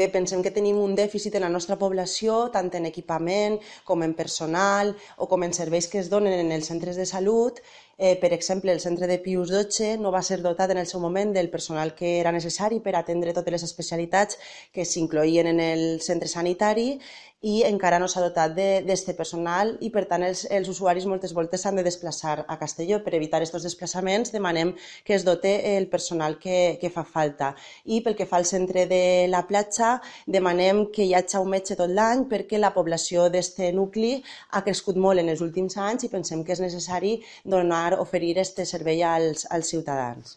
Bé, pensem que tenim un dèficit en la nostra població, tant en equipament com en personal o com en serveis que es donen en els centres de salut Eh, per exemple, el centre de Pius XII no va ser dotat en el seu moment del personal que era necessari per atendre totes les especialitats que s'incloïen en el centre sanitari i encara no s'ha dotat d'aquest personal i, per tant, els, els usuaris moltes voltes s'han de desplaçar a Castelló. Per evitar aquests desplaçaments demanem que es dote el personal que, que fa falta. I pel que fa al centre de la platja, demanem que hi hagi un metge tot l'any perquè la població d'aquest nucli ha crescut molt en els últims anys i pensem que és necessari donar oferir este servei als, als ciutadans.